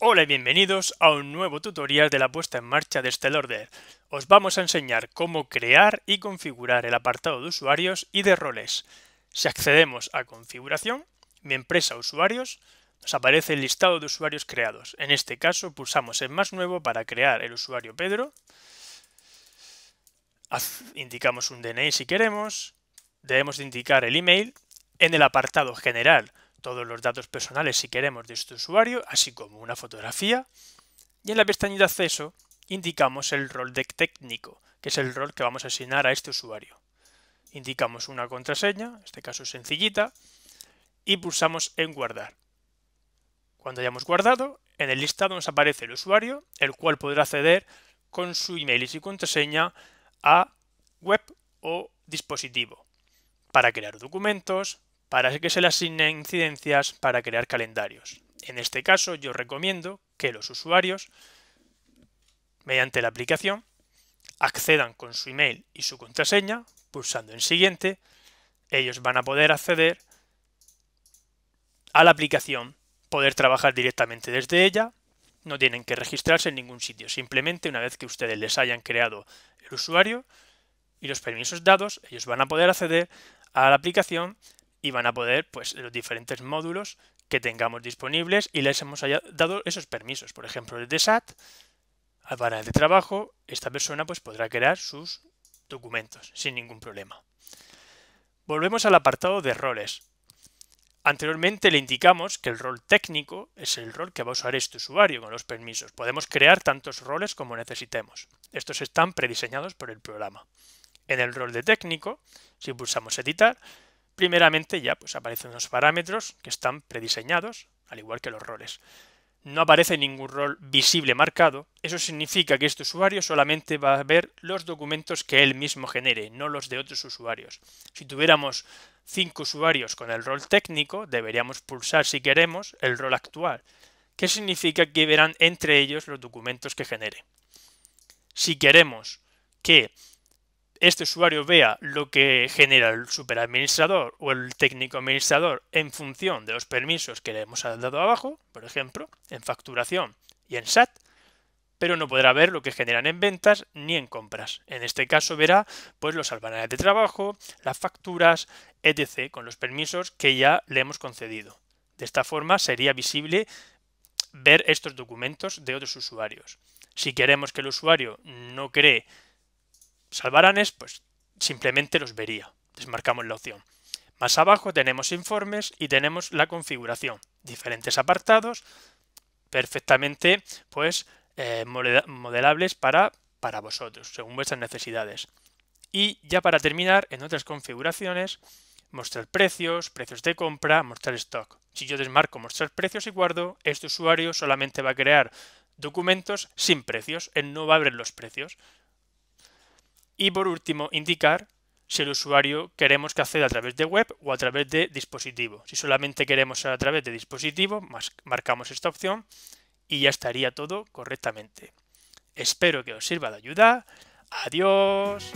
Hola y bienvenidos a un nuevo tutorial de la puesta en marcha de Stellorder, Os vamos a enseñar cómo crear y configurar el apartado de usuarios y de roles. Si accedemos a configuración, mi empresa usuarios, nos aparece el listado de usuarios creados. En este caso pulsamos en más nuevo para crear el usuario Pedro. Indicamos un DNI si queremos. Debemos indicar el email. En el apartado general todos los datos personales si queremos de este usuario, así como una fotografía. Y en la pestaña de acceso indicamos el rol de técnico, que es el rol que vamos a asignar a este usuario. Indicamos una contraseña, en este caso sencillita, y pulsamos en guardar. Cuando hayamos guardado, en el listado nos aparece el usuario, el cual podrá acceder con su email y su contraseña a web o dispositivo para crear documentos, para que se le asignen incidencias para crear calendarios. En este caso yo recomiendo que los usuarios, mediante la aplicación, accedan con su email y su contraseña, pulsando en siguiente, ellos van a poder acceder a la aplicación, poder trabajar directamente desde ella, no tienen que registrarse en ningún sitio, simplemente una vez que ustedes les hayan creado el usuario y los permisos dados, ellos van a poder acceder a la aplicación y van a poder, pues, los diferentes módulos que tengamos disponibles y les hemos dado esos permisos. Por ejemplo, el de SAT, para el de trabajo, esta persona pues, podrá crear sus documentos sin ningún problema. Volvemos al apartado de roles. Anteriormente le indicamos que el rol técnico es el rol que va a usar este usuario con los permisos. Podemos crear tantos roles como necesitemos. Estos están prediseñados por el programa. En el rol de técnico, si pulsamos editar, Primeramente ya pues aparecen los parámetros que están prediseñados, al igual que los roles. No aparece ningún rol visible marcado, eso significa que este usuario solamente va a ver los documentos que él mismo genere, no los de otros usuarios. Si tuviéramos cinco usuarios con el rol técnico, deberíamos pulsar si queremos el rol actual, que significa que verán entre ellos los documentos que genere. Si queremos que este usuario vea lo que genera el superadministrador o el técnico administrador en función de los permisos que le hemos dado abajo, por ejemplo, en facturación y en SAT, pero no podrá ver lo que generan en ventas ni en compras. En este caso verá pues los albaranes de trabajo, las facturas, etc., con los permisos que ya le hemos concedido. De esta forma sería visible ver estos documentos de otros usuarios. Si queremos que el usuario no cree salvarán es, pues simplemente los vería. Desmarcamos la opción. Más abajo tenemos informes y tenemos la configuración. Diferentes apartados perfectamente pues eh, modelables para, para vosotros, según vuestras necesidades. Y ya para terminar, en otras configuraciones, mostrar precios, precios de compra, mostrar stock. Si yo desmarco mostrar precios y guardo, este usuario solamente va a crear documentos sin precios, él no va a abrir los precios. Y por último, indicar si el usuario queremos que acceda a través de web o a través de dispositivo. Si solamente queremos a través de dispositivo, marcamos esta opción y ya estaría todo correctamente. Espero que os sirva de ayuda. Adiós.